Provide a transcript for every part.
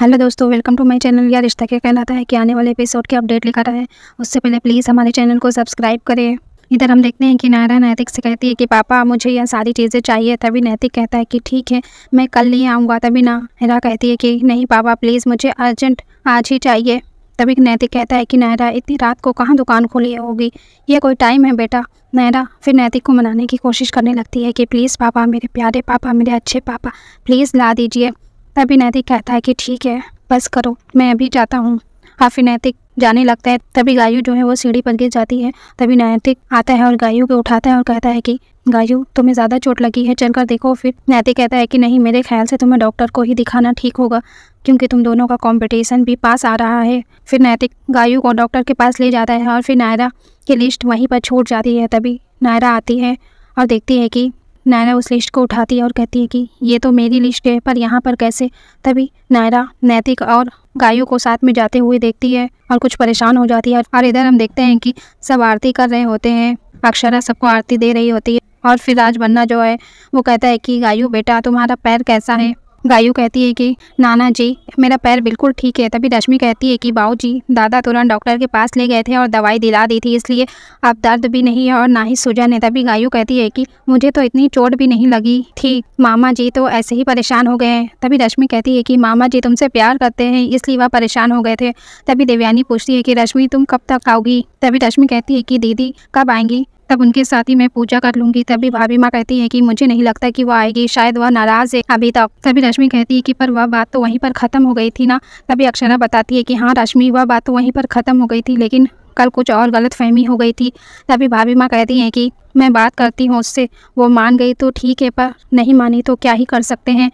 hello दोस्तों welcome to my channel या रिश्ता क्या कहलाता है कि आने वाले एपिसोड के अपडेट लिखा रहा है उससे पहले प्लीज़ हमारे चैनल को सब्सक्राइब करें इधर हम देखते हैं कि नायरा नैतिक से कहती है कि पापा मुझे यह सारी चीज़ें चाहिए तभी नैतिक कहता है कि ठीक है मैं कल नहीं आऊँगा तभी ना हेरा कहती है कि नहीं पापा प्लीज़ मुझे अर्जेंट आज ही चाहिए तभी नैतिक कहता है कि नायरा इतनी रात को कहाँ दुकान खोली होगी यह कोई टाइम है बेटा नायरा फिर नैतिक को मनाने की कोशिश करने लगती है कि प्लीज़ पापा मेरे प्यारे पापा मेरे अच्छे पापा प्लीज़ ला दीजिए तभी नैतिक कहता है कि ठीक है बस करो मैं अभी जाता हूँ काफ़ी हाँ, नैतिक जाने लगता है तभी गायू जो है वो सीढ़ी पर गिर जाती है तभी नैतिक आता है और गायू को उठाता है और कहता है कि गायू तुम्हें ज़्यादा चोट लगी है चलकर देखो फिर नैतिक कहता है कि नहीं मेरे ख्याल से तुम्हें डॉक्टर को ही दिखाना ठीक होगा क्योंकि तुम दोनों का कॉम्पिटिशन भी पास आ रहा है फिर नैतिक गायू को डॉक्टर के पास ले जाता है और फिर नायरा की लिस्ट वहीं पर छूट जाती है तभी नायरा आती है और देखती है कि नायरा उस लिस्ट को उठाती है और कहती है कि ये तो मेरी लिस्ट है पर यहाँ पर कैसे तभी नायरा नैतिक और गायों को साथ में जाते हुए देखती है और कुछ परेशान हो जाती है और इधर हम देखते हैं कि सब आरती कर रहे होते हैं अक्षरा सबको आरती दे रही होती है और फिर राजबन्ना जो है वो कहता है कि गायू बेटा तुम्हारा पैर कैसा है गायू कहती है कि नाना जी मेरा पैर बिल्कुल ठीक है तभी रश्मि कहती है कि बाऊ जी दादा तुरंत डॉक्टर के पास ले गए थे और दवाई दिला दी थी इसलिए अब दर्द भी नहीं है और ना ही सूजन है तभी गायू कहती है कि मुझे तो इतनी चोट भी नहीं लगी थी मामा जी तो ऐसे ही परेशान हो गए हैं तभी रश्मि कहती है कि मामा जी तुमसे प्यार करते हैं इसलिए वह परेशान हो गए थे तभी देवयानी पूछती है कि रश्मि तुम कब तक आओगी तभी रश्मि कहती है कि दीदी कब आएंगी तब उनके साथ ही मैं पूजा कर लूंगी तभी भाभी माँ कहती है कि मुझे नहीं लगता कि वह आएगी शायद वह नाराज है अभी तक तभी रश्मि कहती है कि पर वह बात तो वहीं पर ख़त्म हो गई थी ना तभी अक्षरा बताती है कि हाँ रश्मि वह बात तो वहीं पर ख़त्म हो गई थी लेकिन कल कुछ और गलत फहमी हो गई थी तभी भाभी माँ कहती हैं कि मैं बात करती हूँ उससे वो मान गई तो ठीक है पर नहीं मानी तो क्या ही कर सकते हैं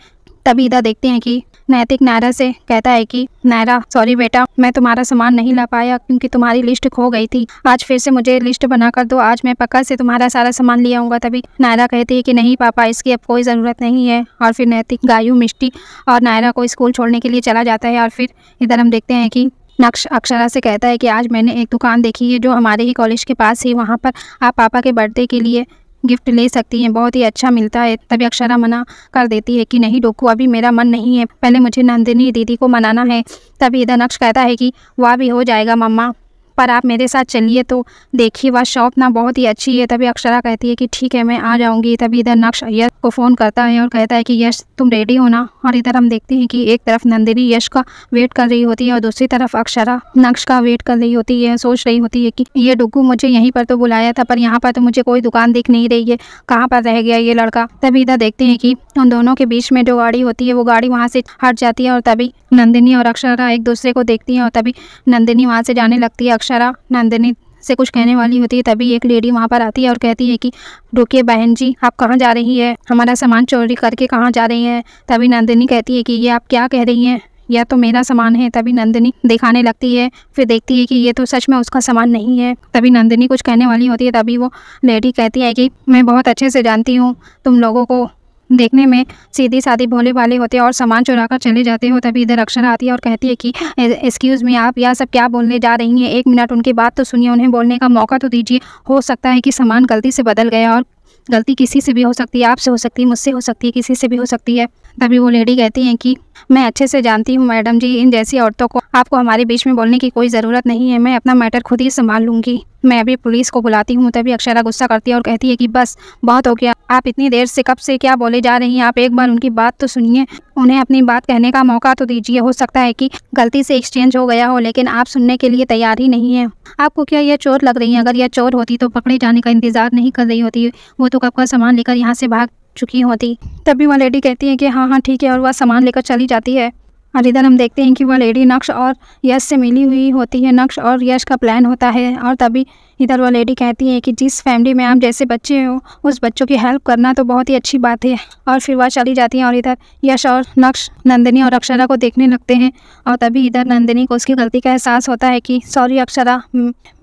तभी इधर देखते हैं कि नैतिक नायरा से कहता है कि नायरा सॉरी बेटा मैं तुम्हारा सामान नहीं ला पाया क्योंकि तुम्हारी लिस्ट खो गई थी आज फिर से मुझे लिस्ट बना कर दो आज मैं पक्का से तुम्हारा सारा सामान ले आऊँगा तभी नायरा कहती है कि नहीं पापा इसकी अब कोई ज़रूरत नहीं है और फिर नैतिक गायू मिष्टी और नायरा को स्कूल छोड़ने के लिए चला जाता है और फिर इधर हम देखते हैं कि नक्श अक्षरा से कहता है कि आज मैंने एक दुकान देखी है जो हमारे ही कॉलेज के पास है वहाँ पर आप पापा के बर्थडे के लिए गिफ्ट ले सकती हैं बहुत ही अच्छा मिलता है तभी अक्षरा मना कर देती है कि नहीं डोकू अभी मेरा मन नहीं है पहले मुझे नंदिनी दीदी को मनाना है तभी धनक्ष कहता है कि वह भी हो जाएगा मम्मा पर आप मेरे साथ चलिए तो देखिए वह शॉप ना बहुत ही अच्छी है तभी अक्षरा कहती है कि ठीक है मैं आ जाऊँगी तभी इधर नक्श यश को फ़ोन करता है और कहता है कि यश तुम रेडी होना और इधर हम देखते हैं कि एक तरफ नंदिनी यश का वेट कर रही होती है और दूसरी तरफ अक्षरा नक्श का वेट कर रही होती है सोच रही होती है कि ये डुगू मुझे यहीं पर तो बुलाया था पर यहाँ पर तो मुझे कोई दुकान दिख नहीं रही है कहाँ पर रह गया ये लड़का तभी इधर देखते हैं कि उन दोनों के बीच में जो गाड़ी होती है वो गाड़ी वहाँ से हट जाती है और तभी नंदिनी और अक्षरा एक दूसरे को देखती हैं और तभी नंदिनी वहाँ से जाने लगती है अक्षरा नंदिनी से कुछ कहने वाली होती है तभी एक लेडी वहाँ पर आती है और कहती है कि रुकिए बहन जी आप कहाँ जा रही है हमारा सामान चोरी करके कहाँ जा रही है तभी नंदिनी कहती है कि ये आप क्या कह रही हैं यह तो मेरा सामान है तभी नंदिनी दिखाने लगती है फिर देखती है कि ये तो सच में उसका सामान नहीं है तभी नंदिनी कुछ कहने वाली होती है तभी वो लेडी कहती है कि मैं बहुत अच्छे से जानती हूँ तुम लोगों को देखने में सीधी सादी भोले भाले होते और सामान चुरा कर चले जाते हो तभी इधर अक्षरा आती है और कहती है कि एक्सक्यूज़ मी आप यह सब क्या बोलने जा रही हैं एक मिनट उनकी बात तो सुनिए उन्हें बोलने का मौका तो दीजिए हो सकता है कि सामान गलती से बदल गया और गलती किसी से भी हो सकती है आपसे हो सकती है मुझसे हो सकती है किसी से भी हो सकती है तभी वो लेडी कहती हैं कि मैं अच्छे से जानती हूँ मैडम जी इन जैसी औरतों को आपको हमारे बीच में बोलने की कोई ज़रूरत नहीं है मैं अपना मैटर खुद ही संभाल लूँगी मैं अभी पुलिस को बुलाती हूँ तभी अक्षरा गुस्सा करती है और कहती है कि बस बहुत हो गया आप इतनी देर से कब से क्या बोले जा रही हैं आप एक बार उनकी बात तो सुनिए उन्हें अपनी बात कहने का मौका तो दीजिए हो सकता है कि गलती से एक्सचेंज हो गया हो लेकिन आप सुनने के लिए तैयार ही नहीं है आपको क्या यह चोर लग रही है अगर यह चोर होती तो पकड़े जाने का इंतजार नहीं कर रही होती वो तो कब का सामान लेकर यहाँ से भाग चुकी होती तभी वह लेडी कहती है कि हाँ हाँ ठीक है और वह सामान लेकर चली जाती है और इधर हम देखते हैं कि वह लेडी नक्श और यश से मिली हुई होती है नक्श और यश का प्लान होता है और तभी इधर वो लेडी कहती है कि जिस फैमिली में आप जैसे बच्चे हो उस बच्चों की हेल्प करना तो बहुत ही अच्छी बात है और फिर वह चली जाती हैं और इधर यश और नक्श नंदिनी और अक्षरा को देखने लगते हैं और तभी इधर नंदिनी को उसकी गलती का एहसास होता है कि सॉरी अक्षरा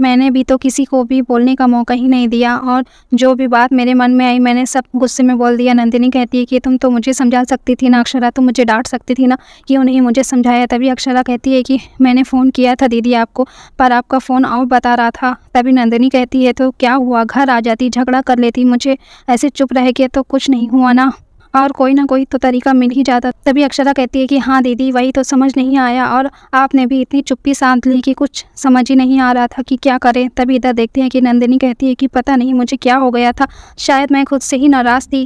मैंने भी तो किसी को भी बोलने का मौका ही नहीं दिया और जो भी बात मेरे मन में आई मैंने सब गुस्से में बोल दिया नंदिनी कहती है कि तुम तो मुझे समझा सकती थी ना अक्षरा तुम मुझे डांट सकती थी ना कि उन्हें मुझे समझाया तभी अक्षरा कहती है कि मैंने फ़ोन किया था दीदी आपको पर आपका फ़ोन और बता रहा था तभी नंदिनी कहती है तो क्या हुआ घर आ जाती झगड़ा कर लेती मुझे ऐसे चुप रह के तो कुछ नहीं हुआ ना और कोई ना कोई तो तरीका मिल ही जाता तभी अक्षरा कहती है कि हाँ दीदी वही तो समझ नहीं आया और आपने भी इतनी चुप्पी साध ली कि कुछ समझ ही नहीं आ रहा था कि क्या करें तभी इधर देखते हैं कि नंदिनी कहती है कि पता नहीं मुझे क्या हो गया था शायद मैं खुद से ही नाराज़ थी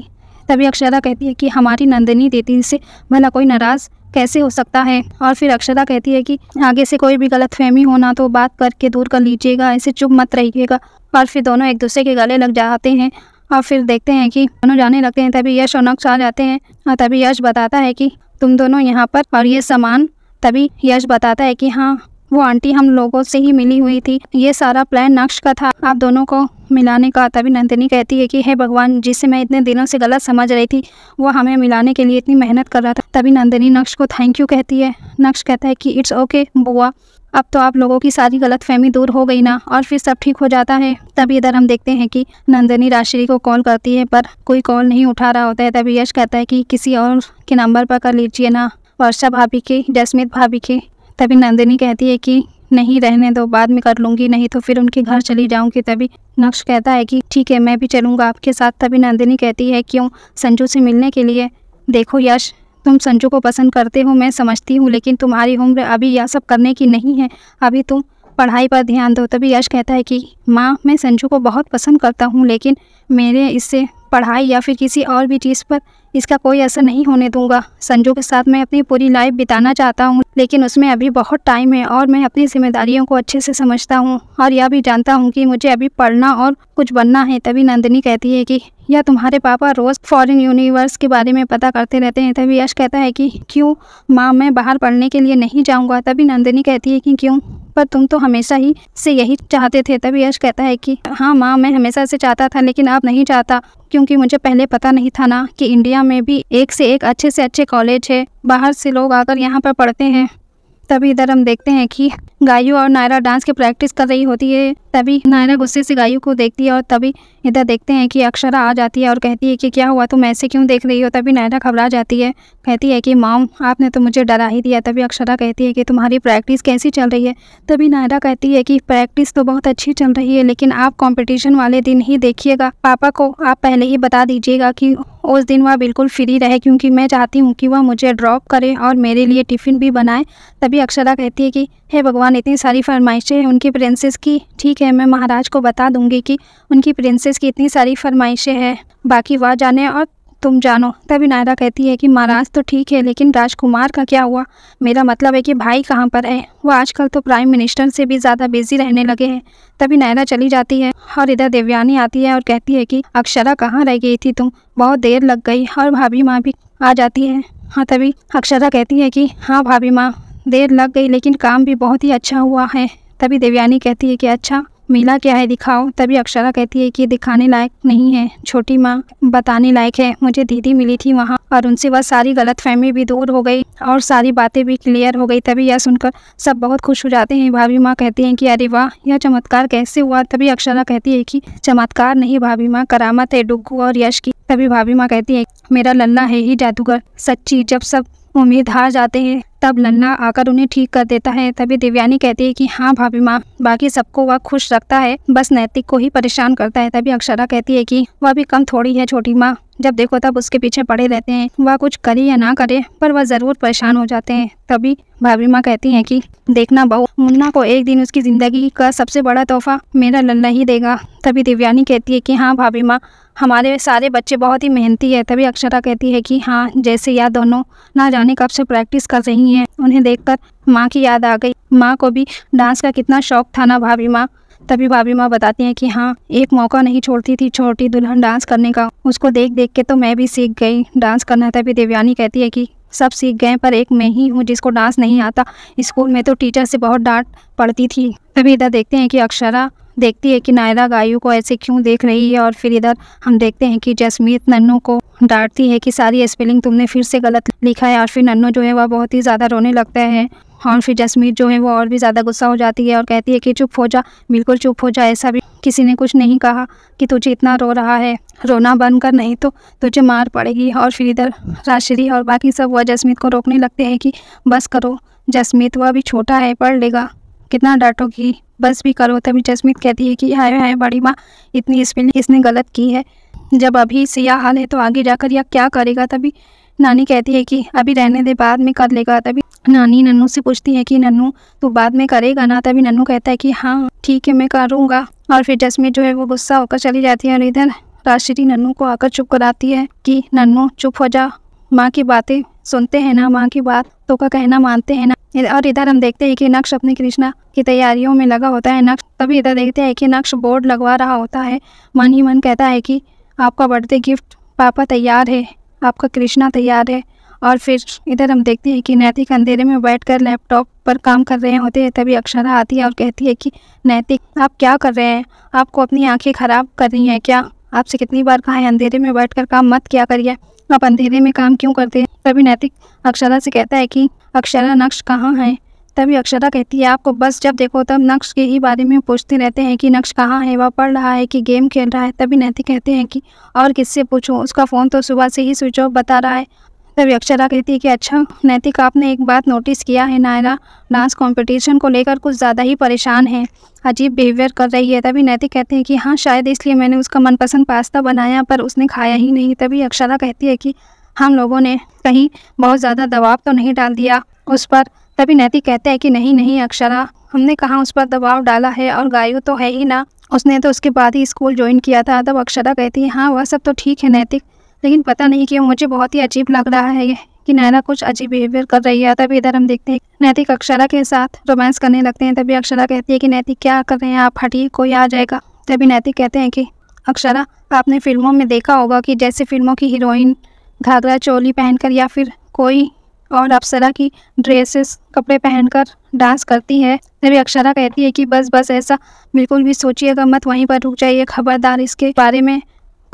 तभी अक्षरा कहती है कि हमारी नंदिनी दीदी से भला कोई नाराज़ कैसे हो सकता है और फिर अक्षता कहती है कि आगे से कोई भी गलत फहमी होना तो बात करके दूर कर लीजिएगा ऐसे चुप मत रहिएगा और फिर दोनों एक दूसरे के गले लग जाते हैं और फिर देखते हैं कि दोनों जाने लगते हैं तभी यश और नक्श आ जाते हैं और तभी यश बताता है कि तुम दोनों यहाँ पर और ये सामान तभी यश बताता है कि हाँ वो आंटी हम लोगों से ही मिली हुई थी ये सारा प्लान नक्श का था आप दोनों को मिलाने का तभी नंदिनी कहती है कि हे भगवान जिसे मैं इतने दिनों से गलत समझ रही थी वो हमें मिलाने के लिए इतनी मेहनत कर रहा था तभी नंदिनी नक्श को थैंक यू कहती है नक्श कहता है कि इट्स ओके बुआ अब तो आप लोगों की सारी गलत फहमी दूर हो गई ना और फिर सब ठीक हो जाता है तभी इधर हम देखते हैं कि नंदनी राशि को कॉल करती है पर कोई कॉल नहीं उठा रहा होता है तभी यश कहता है कि किसी और के नंबर पर कर लीजिए ना वर्षा भाभी के जसमित भाभी के तभी नंदिनी कहती है कि नहीं रहने दो बाद में कर लूँगी नहीं तो फिर उनके घर चली जाऊँगी तभी नक्श कहता है कि ठीक है मैं भी चलूँगा आपके साथ तभी नंदिनी कहती है क्यों संजू से मिलने के लिए देखो यश तुम संजू को पसंद करते हो मैं समझती हूँ लेकिन तुम्हारी उम्र अभी यह सब करने की नहीं है अभी तुम पढ़ाई पर ध्यान दो तभी यश कहता है कि माँ मैं संजू को बहुत पसंद करता हूँ लेकिन मेरे इससे पढ़ाई या फिर किसी और भी चीज़ पर इसका कोई असर नहीं होने दूंगा संजू के साथ मैं अपनी पूरी लाइफ बिताना चाहता हूँ लेकिन उसमें अभी बहुत टाइम है और मैं अपनी जिम्मेदारियों को अच्छे से समझता हूँ और यह भी जानता हूँ कि मुझे अभी पढ़ना और कुछ बनना है तभी नंदिनी कहती है कि या तुम्हारे पापा रोज़ फॉरेन यूनिवर्स के बारे में पता करते रहते हैं तभी यश कहता है कि क्यों माँ मैं बाहर पढ़ने के लिए नहीं जाऊँगा तभी नंदिनी कहती है कि क्यों पर तुम तो हमेशा ही से यही चाहते थे तभी यश कहता है कि हाँ माँ मैं हमेशा से चाहता था लेकिन अब नहीं चाहता क्योंकि मुझे पहले पता नहीं था ना कि इंडिया में भी एक से एक अच्छे से अच्छे कॉलेज है बाहर से लोग आकर यहाँ पर पढ़ते हैं तभी इधर हम देखते हैं कि गायू और नायरा डांस की प्रैक्टिस कर रही होती है तभी नायरा गुस्से से गायू को देखती है और तभी इधर देखते हैं कि अक्षरा आ जाती है और कहती है कि क्या हुआ तुम ऐसे क्यों देख रही हो तभी नायरा घबरा जाती है कहती है कि माओ आपने तो मुझे डरा ही दिया तभी अक्षरा कहती है कि तुम्हारी प्रैक्टिस कैसी चल रही है तभी नायरा कहती है कि प्रैक्टिस तो बहुत अच्छी चल रही है लेकिन आप कॉम्पिटिशन वाले दिन ही देखिएगा पापा को आप पहले ही बता दीजिएगा कि उस दिन वह बिल्कुल फ्री रहे क्योंकि मैं चाहती हूँ कि वह मुझे ड्रॉप करे और मेरे लिए टिफ़िन भी बनाए तभी अक्षरा कहती है कि हे भगवान इतनी सारी फरमाइशें हैं उनकी प्रिंसेस की ठीक है है मैं महाराज को बता दूंगी कि उनकी प्रिंसेस की इतनी सारी फरमाइशें हैं बाकी वह जाने और तुम जानो तभी नायरा कहती है कि महाराज तो ठीक है लेकिन राजकुमार का क्या हुआ मेरा मतलब है कि भाई कहाँ पर है वो आजकल तो प्राइम मिनिस्टर से भी ज़्यादा बिजी रहने लगे हैं तभी नायरा चली जाती है और इधर देवयानी आती है और कहती है कि अक्षरा कहाँ रह गई थी तुम बहुत देर लग गई और भाभी माँ भी आ जाती है हाँ तभी अक्षरा कहती है कि हाँ भाभी माँ देर लग गई लेकिन काम भी बहुत ही अच्छा हुआ है तभी देवयानी कहती है कि अच्छा मिला क्या है दिखाओ तभी अक्षरा कहती है कि दिखाने लायक नहीं है छोटी माँ बताने लायक है मुझे दीदी मिली थी वहाँ और उनसे वह सारी गलत फहमी भी दूर हो गई और सारी बातें भी क्लियर हो गई तभी यह सुनकर सब बहुत खुश हो जाते हैं भाभी माँ कहती हैं कि अरे वाह यह चमत्कार कैसे हुआ तभी अक्षरा कहती है कि चमत्कार नहीं भाभी माँ करामत है डुग्गू और यश की तभी भाभी माँ कहती है मेरा लल्ला है ही जादूगर सच्ची जब सब उम्मीद हार जाते हैं तब लन्ना आकर उन्हें ठीक कर देता है तभी दिव्यानी कहती है कि हाँ भाभी माँ बाकी सबको वह खुश रखता है बस नैतिक को ही परेशान करता है तभी अक्षरा कहती है कि वह भी कम थोड़ी है छोटी माँ जब देखो तब उसके पीछे पड़े रहते हैं वह कुछ करे या ना करे पर वह ज़रूर परेशान हो जाते हैं तभी भाभी माँ कहती हैं कि देखना बहू मुन्ना को एक दिन उसकी ज़िंदगी का सबसे बड़ा तोहफा मेरा लल्ला ही देगा तभी दिव्यानी कहती है कि हाँ भाभी माँ हमारे सारे बच्चे बहुत ही मेहनती है तभी अक्षरा कहती है कि हाँ जैसे या दोनों ना जाने कब से प्रैक्टिस कर रही हैं उन्हें देखकर माँ की याद आ गई माँ को भी डांस का कितना शौक था ना भाभी माँ तभी भाभी माँ बताती हैं कि हाँ एक मौका नहीं छोड़ती थी छोटी दुल्हन डांस करने का उसको देख देख के तो मैं भी सीख गई डांस करना तभी देवयानी कहती है कि सब सीख गए पर एक मैं ही हूँ जिसको डांस नहीं आता स्कूल में तो टीचर से बहुत डांट पड़ती थी तभी इधर देखते हैं कि अक्षरा देखती है कि नायरा गायू को ऐसे क्यों देख रही है और फिर इधर हम देखते हैं कि जसमीत नन्नू को डांटती है कि सारी स्पेलिंग तुमने फिर से गलत लिखा है और फिर नन्नू जो है वह बहुत ही ज़्यादा रोने लगता है और हाँ, फिर जसमीर जो है वो और भी ज़्यादा गुस्सा हो जाती है और कहती है कि चुप हो जा बिल्कुल चुप हो जा ऐसा भी किसी ने कुछ नहीं कहा कि तुझे इतना रो रहा है रोना बंद कर नहीं तो तुझे मार पड़ेगी और फिर इधर राशरी और बाकी सब वह जसमीत को रोकने लगते हैं कि बस करो जसमीत वह अभी छोटा है पढ़ लेगा कितना डांटोगी बस भी करो तभी जसमीत कहती है कि हाय हाय बड़ी माँ इतनी इसमें इसने गलत की है जब अभी से यह हाल है तो आगे जाकर यह क्या करेगा तभी नानी कहती है कि अभी रहने दे बाद में कर लेगा तभी नानी नन्नू से पूछती है कि नन्नू तू बाद में करेगा ना तभी नन्नू कहता है कि हाँ ठीक है मैं करूँगा और फिर जसमीत जो है वो गुस्सा होकर चली जाती है और इधर राजश्री नन्नू को आकर चुप कराती है कि नन्नू चुप हो जा माँ की बातें सुनते हैं ना माँ की बात तो का कहना मानते हैं ना और इधर हम देखते हैं कि नक्श अपने कृष्णा की तैयारियों में लगा होता है नक्श तभी इधर देखते हैं कि नक्श बोर्ड लगवा रहा होता है मन ही मन कहता है कि आपका बर्थडे गिफ्ट पापा तैयार है आपका कृष्णा तैयार है और फिर इधर हम देखते हैं कि नैतिक अंधेरे में बैठकर लैपटॉप पर काम कर रहे होते हैं तभी अक्षरा आती है और कहती है कि नैतिक आप क्या कर रहे हैं आपको अपनी आंखें खराब कर रही हैं क्या आपसे कितनी बार कहा है अंधेरे में बैठकर काम मत किया करिए आप अंधेरे में काम क्यों करते हैं तभी नैतिक अक्षरा से कहता है कि अक्षरा नक्श कहाँ है तभी अक्षरा कहती है आपको बस जब देखो तब नक्श के ही बारे में पूछते रहते हैं कि नक्श कहाँ है वह पढ़ रहा है कि गेम खेल रहा है तभी नैतिक कहते हैं कि और किससे पूछो उसका फ़ोन तो सुबह से ही स्विच ऑफ बता रहा है तभी अक्षरा कहती है कि अच्छा नैतिक आपने एक बात नोटिस किया है नायरा डांस कंपटीशन को लेकर कुछ ज़्यादा ही परेशान है अजीब बिहेवियर कर रही है तभी नैतिक कहते हैं कि हाँ शायद इसलिए मैंने उसका मनपसंद पास्ता बनाया पर उसने खाया ही नहीं तभी अक्षरा कहती है कि हम लोगों ने कहीं बहुत ज़्यादा दबाव तो नहीं डाल दिया उस पर तभी नैतिक कहते हैं कि नहीं नहीं अक्षरा हमने कहाँ उस पर दबाव डाला है और गायु तो है ही ना उसने तो उसके बाद ही स्कूल ज्वाइन किया था तब अक्षरा कहती है हाँ वह सब तो ठीक है नैतिक लेकिन पता नहीं क्यों मुझे बहुत ही अजीब लग रहा है कि नैना कुछ अजीब बिहेवियर कर रही है तभी इधर हम देखते हैं नैतिक अक्षरा के साथ रोमांस करने लगते हैं तभी अक्षरा कहती है कि नैतिक क्या कर रहे हैं आप हटिए कोई आ जाएगा तभी नैतिक कहते हैं कि अक्षरा आपने फिल्मों में देखा होगा कि जैसे फिल्मों की हीरोइन घाघरा चोली पहनकर या फिर कोई और अप्सरा की ड्रेसेस कपड़े पहनकर डांस करती है तभी अक्षरा कहती है कि बस बस ऐसा बिल्कुल भी सोचिएगा मत वहीं पर रुक जाइए खबरदार इसके बारे में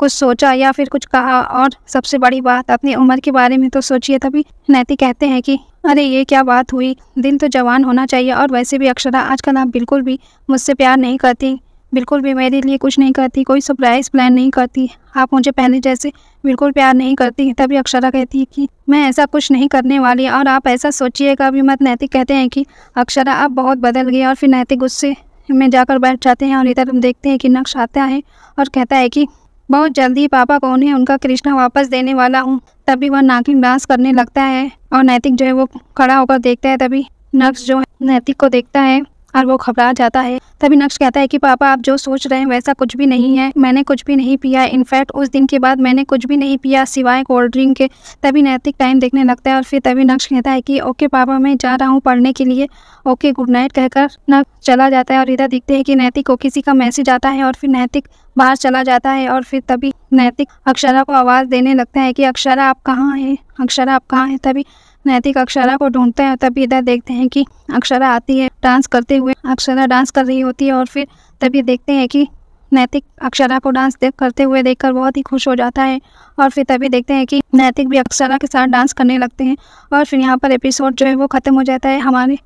कुछ सोचा या फिर कुछ कहा और सबसे बड़ी बात अपनी उम्र के बारे में तो सोचिए तभी नैतिक कहते हैं कि अरे ये क्या बात हुई दिन तो जवान होना चाहिए और वैसे भी अक्षरा आजकल आप बिल्कुल भी मुझसे प्यार नहीं करती बिल्कुल भी मेरे लिए कुछ नहीं करती कोई सरप्राइज़ प्लान नहीं करती आप मुझे पहले जैसे बिल्कुल प्यार नहीं करती तभी अक्षरा कहती है कि मैं ऐसा कुछ नहीं करने वाली और आप ऐसा सोचिएगा भी मत नैतिक कहते हैं कि अक्षरा आप बहुत बदल गई और फिर नैतिक गुस्से में जाकर बैठ जाते हैं और इधर हम देखते हैं कि नक्श आता है और कहता है कि बहुत जल्दी पापा कौन है उनका कृष्णा वापस देने वाला हूँ तभी वह नागिन डांस करने लगता है और नैतिक जो है वो खड़ा होकर देखता है तभी नक्स जो है नैतिक को देखता है और वो घबरा जाता है तभी नक्श कहता है कि पापा आप जो सोच रहे हैं वैसा कुछ भी नहीं है मैंने कुछ भी नहीं पिया इनफैक्ट उस दिन के बाद मैंने कुछ भी नहीं पिया सिवाय कोल्ड ड्रिंक के तभी नैतिक टाइम देखने लगता है और फिर तभी नक्श कहता है कि ओके पापा मैं जा रहा हूँ पढ़ने के लिए ओके गुड नाइट कहकर नक्श चला जाता है और इधर देखते हैं कि नैतिक को किसी का मैसेज आता है और फिर नैतिक बाहर चला जाता है और फिर तभी नैतिक अक्षरा को आवाज़ देने लगता है कि अक्षरा आप कहाँ हैं अक्षरा आप कहाँ हैं तभी नैतिक अक्षरा को ढूंढते हैं तभी इधर देखते हैं कि अक्षरा आती है डांस करते हुए अक्षरा डांस कर रही होती है और फिर तभी देखते हैं कि नैतिक अक्षरा को डांस देख करते हुए देखकर बहुत ही खुश हो जाता है और फिर तभी देखते हैं कि नैतिक भी अक्षरा के साथ डांस करने लगते हैं और फिर यहाँ पर एपिसोड जो है वो ख़त्म हो जाता है हमारे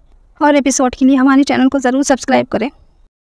और एपिसोड के लिए हमारे चैनल को ज़रूर सब्सक्राइब करें